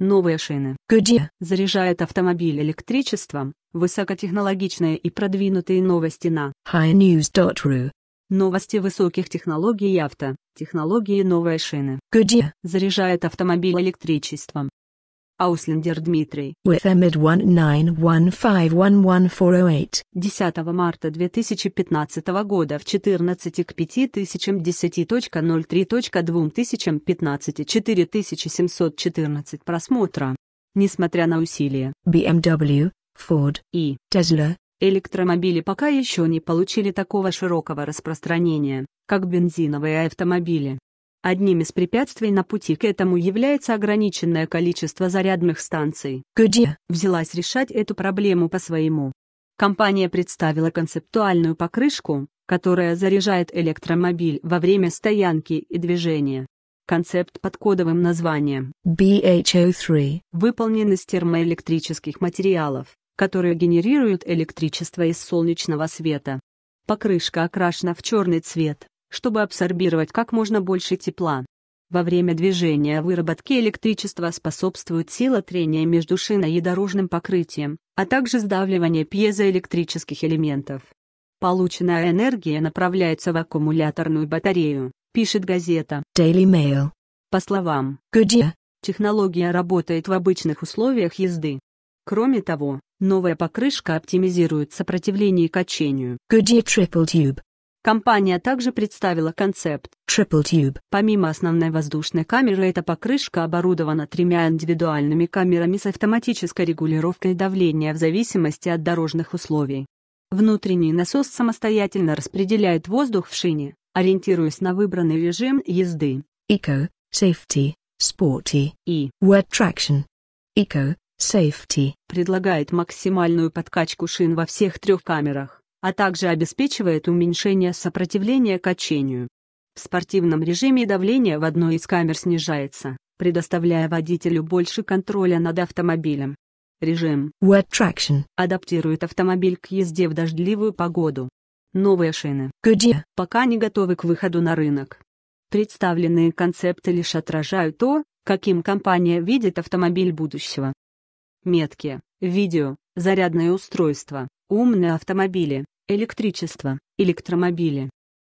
Новые шины. Где? Заряжает автомобиль электричеством. Высокотехнологичная и продвинутые новости на highnews.ru. Новости высоких технологий и авто. Технологии новой шины. Где? Заряжает автомобиль электричеством. Ауслендер Дмитрий. UFMID 1915114008. 10 марта 2015 года в 14 к 5000 4714 просмотра. Несмотря на усилия BMW, Ford и Tesla, электромобили пока еще не получили такого широкого распространения, как бензиновые автомобили. Одним из препятствий на пути к этому является ограниченное количество зарядных станций. Goodyear взялась решать эту проблему по-своему. Компания представила концептуальную покрышку, которая заряжает электромобиль во время стоянки и движения. Концепт под кодовым названием BHO3 выполнен из термоэлектрических материалов, которые генерируют электричество из солнечного света. Покрышка окрашена в черный цвет, чтобы абсорбировать как можно больше тепла. Во время движения выработки электричества способствует сила трения между шиной и дорожным покрытием, а также сдавливание пьезоэлектрических элементов. Полученная энергия направляется в аккумуляторную батарею, пишет газета Daily Mail. По словам Goodyear, технология работает в обычных условиях езды. Кроме того, новая покрышка оптимизирует сопротивление качению. Goodyear Triple Tube Компания также представила концепт Triple Tube. Помимо основной воздушной камеры, эта покрышка оборудована тремя индивидуальными камерами с автоматической регулировкой давления в зависимости от дорожных условий. Внутренний насос самостоятельно распределяет воздух в шине, ориентируясь на выбранный режим езды. Eco, Safety, Sporty и Wet Traction. Eco, Safety предлагает максимальную подкачку шин во всех трех камерах а также обеспечивает уменьшение сопротивления качению. В спортивном режиме давление в одной из камер снижается, предоставляя водителю больше контроля над автомобилем. Режим Wet Traction адаптирует автомобиль к езде в дождливую погоду. Новые шины Goodyear пока не готовы к выходу на рынок. Представленные концепты лишь отражают то, каким компания видит автомобиль будущего. Метки, видео, зарядное устройство, Умные автомобили, электричество, электромобили.